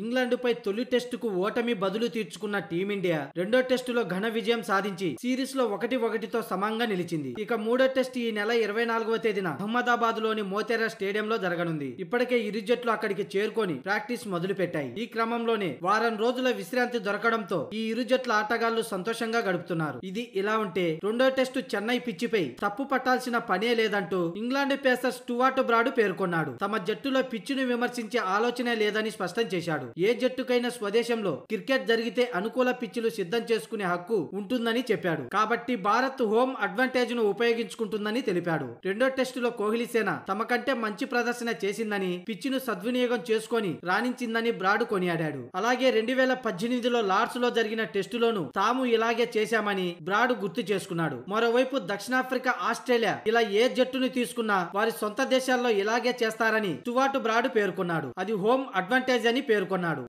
ఇంగ్లాండుపై తొలి టెస్టుకు ఓటమి బదులు తీర్చుకున్న టీమిండియా రెండో టెస్టులో ఘన విజయం సాధించి సిరీస్లో ఒకటి ఒకటితో సమంగా నిలిచింది ఇక మూడో టెస్ట్ ఈ నెల ఇరవై నాలుగవ తేదీన అహ్మదాబాద్ లోని మోతెరా స్టేడియంలో జరగనుంది ఇప్పటికే ఇరు జట్లు అక్కడికి చేరుకొని ప్రాక్టీస్ మొదలు పెట్టాయి ఈ క్రమంలోనే వారం రోజుల విశ్రాంతి దొరకడంతో ఈ ఇరు జట్ల ఆటగాళ్లు సంతోషంగా గడుపుతున్నారు ఇది ఇలా ఉంటే రెండో టెస్టు చెన్నై పిచ్చిపై తప్పు పట్టాల్సిన పనే లేదంటూ ఇంగ్లాండ్ పేసర్ స్టువార్ట్ బ్రాడ్ పేర్కొన్నాడు తమ జట్టులో పిచ్చును విమర్శించే ఆలోచనే లేదని స్పష్టం చేశాడు తెలిపాడు ఏ జట్టుకైనా స్వదేశంలో క్రికెట్ జరిగితే అనుకూల పిచ్చులు సిద్ధం చేసుకునే హక్కు ఉంటుందని చెప్పాడు కాబట్టి భారత్ హోమ్ అడ్వాంటేజ్ ను ఉపయోగించుకుంటుందని తెలిపాడు రెండో టెస్టులో కోహ్లీ సేన తమ కంటే మంచి ప్రదర్శన చేసిందని ను సద్వినియోగం చేసుకుని రాణించిందని బ్రాడ్ కొనియాడాడు అలాగే రెండు వేల పద్దెనిమిదిలో లార్డ్స్ లో జరిగిన లోను తాము ఇలాగే చేశామని బ్రాడ్ గుర్తు చేసుకున్నాడు మరోవైపు దక్షిణాఫ్రికా ఆస్ట్రేలియా ఇలా ఏ జట్టును తీసుకున్నా వారి సొంత దేశాల్లో ఇలాగే చేస్తారని తువాటు బ్రాడ్ పేర్కొన్నాడు అది హోమ్ అడ్వాంటేజ్ అని పేర్కొన్నాడు con